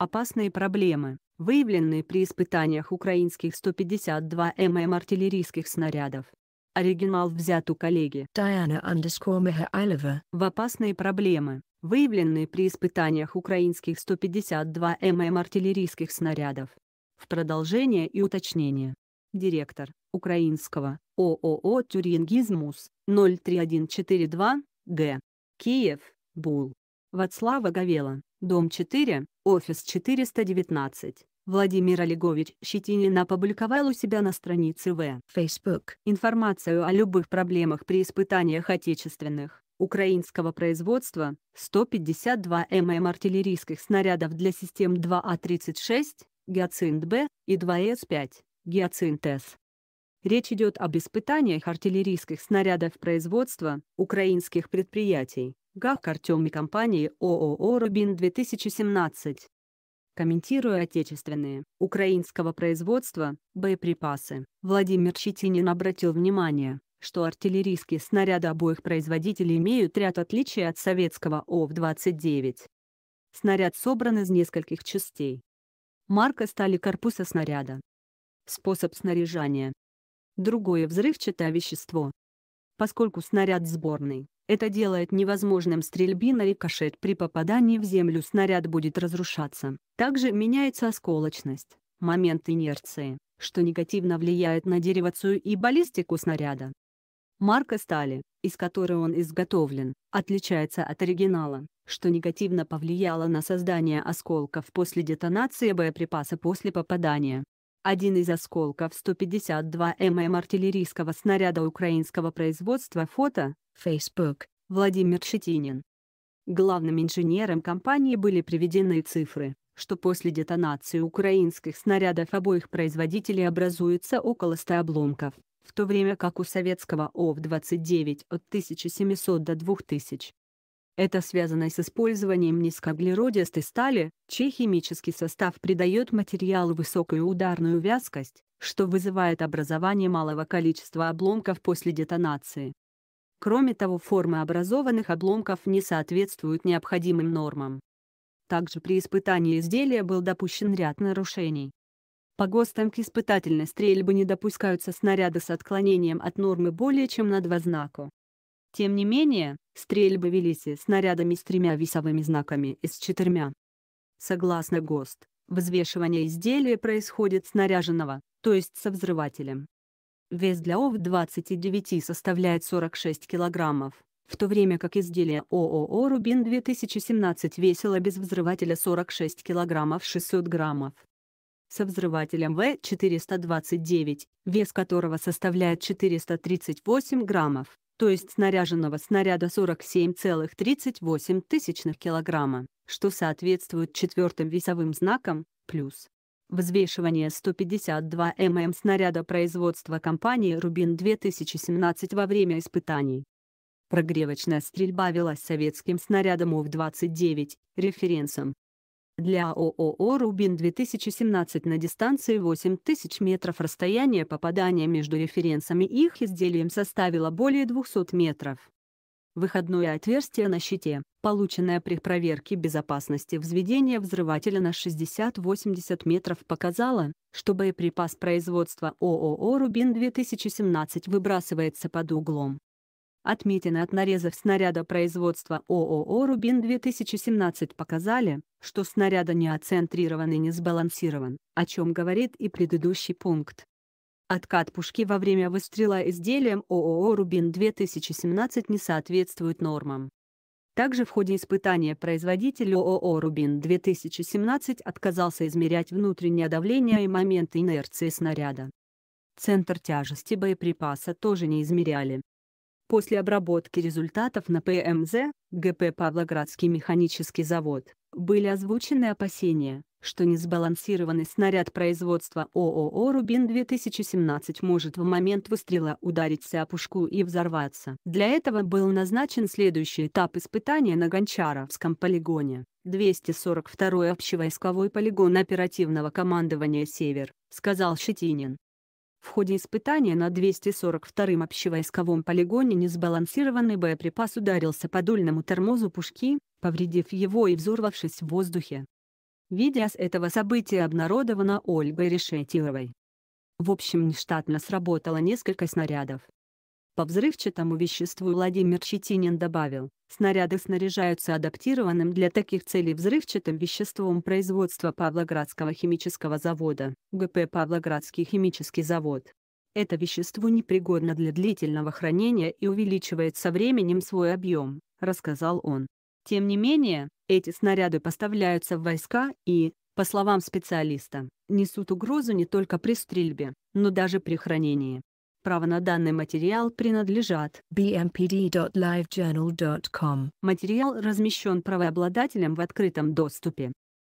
Опасные проблемы, выявленные при испытаниях украинских 152 ММ артиллерийских снарядов. Оригинал взят у коллеги Diana Михайлова. В опасные проблемы, выявленные при испытаниях украинских 152 ММ артиллерийских снарядов. В продолжение и уточнение. Директор украинского ООО «Тюрингизмус» 03142 Г. Киев, Бул. Вацлава Гавела дом 4, офис 419. Владимир Олегович Щетинин опубликовал у себя на странице в Facebook информацию о любых проблемах при испытаниях отечественных украинского производства 152 мм артиллерийских снарядов для систем 2А36, а Гиацинт-Б и 2С5, Гиацинт-С. Речь идет об испытаниях артиллерийских снарядов производства украинских предприятий. ГАК Артем и компании ООО «Рубин-2017». Комментируя отечественные, украинского производства, боеприпасы, Владимир Щетинин обратил внимание, что артиллерийские снаряды обоих производителей имеют ряд отличий от советского ОВ-29. Снаряд собран из нескольких частей. Марка стали корпуса снаряда. Способ снаряжания. Другое взрывчатое вещество. Поскольку снаряд сборный, это делает невозможным стрельби на рикошет. При попадании в землю снаряд будет разрушаться. Также меняется осколочность, момент инерции, что негативно влияет на деривацию и баллистику снаряда. Марка стали, из которой он изготовлен, отличается от оригинала, что негативно повлияло на создание осколков после детонации боеприпаса после попадания. Один из осколков 152 мм артиллерийского снаряда украинского производства фото, Facebook, Владимир Шетинин. Главным инженером компании были приведены цифры, что после детонации украинских снарядов обоих производителей образуется около 100 обломков, в то время как у советского ОВ-29 от 1700 до 2000. Это связано с использованием низкоуглеродистой стали, чей химический состав придает материалу высокую ударную вязкость, что вызывает образование малого количества обломков после детонации. Кроме того, формы образованных обломков не соответствуют необходимым нормам. Также при испытании изделия был допущен ряд нарушений. По ГОСТам к испытательной стрельбе не допускаются снаряды с отклонением от нормы более чем на два знака. Тем не менее, стрельбы велись и снарядами с тремя весовыми знаками из четырьмя. Согласно ГОСТ, взвешивание изделия происходит снаряженного, то есть со взрывателем. Вес для ОВ-29 составляет 46 килограммов, в то время как изделие ООО «Рубин 2017» весило без взрывателя 46 килограммов 600 граммов. Со взрывателем В-429, вес которого составляет 438 граммов, то есть снаряженного снаряда 47,38 килограмма, что соответствует четвертым весовым знакам, плюс Взвешивание 152 мм снаряда производства компании «Рубин-2017» во время испытаний. Прогревочная стрельба велась советским снарядом УВ-29, референсом. Для ООО «Рубин-2017» на дистанции 8000 метров расстояние попадания между референсами и их изделием составило более 200 метров. Выходное отверстие на щите, полученное при проверке безопасности взведения взрывателя на 60-80 метров показало, что боеприпас производства ООО «Рубин-2017» выбрасывается под углом. Отметины от нарезов снаряда производства ООО «Рубин-2017» показали, что снаряда не оцентрирован и не сбалансирован, о чем говорит и предыдущий пункт. Откат пушки во время выстрела изделием ООО «Рубин-2017» не соответствует нормам. Также в ходе испытания производитель ООО «Рубин-2017» отказался измерять внутреннее давление и момент инерции снаряда. Центр тяжести боеприпаса тоже не измеряли. После обработки результатов на ПМЗ, ГП «Павлоградский механический завод», были озвучены опасения, что несбалансированный снаряд производства ООО «Рубин-2017» может в момент выстрела удариться о пушку и взорваться. Для этого был назначен следующий этап испытания на Гончаровском полигоне. 242-й общевойсковой полигон оперативного командования «Север», сказал Шетинин. В ходе испытания на 242-м общевойсковом полигоне несбалансированный боеприпас ударился по дульному тормозу пушки, повредив его и взорвавшись в воздухе. Видео с этого события обнародовано Ольгой Решетиловой. В общем нештатно сработало несколько снарядов. По взрывчатому веществу Владимир Щетинин добавил, снаряды снаряжаются адаптированным для таких целей взрывчатым веществом производства Павлоградского химического завода, ГП «Павлоградский химический завод». Это вещество непригодно для длительного хранения и увеличивает со временем свой объем, рассказал он. Тем не менее, эти снаряды поставляются в войска и, по словам специалиста, несут угрозу не только при стрельбе, но даже при хранении. Право на данный материал принадлежат bmpd.livejournal.com. Материал размещен правообладателем в открытом доступе.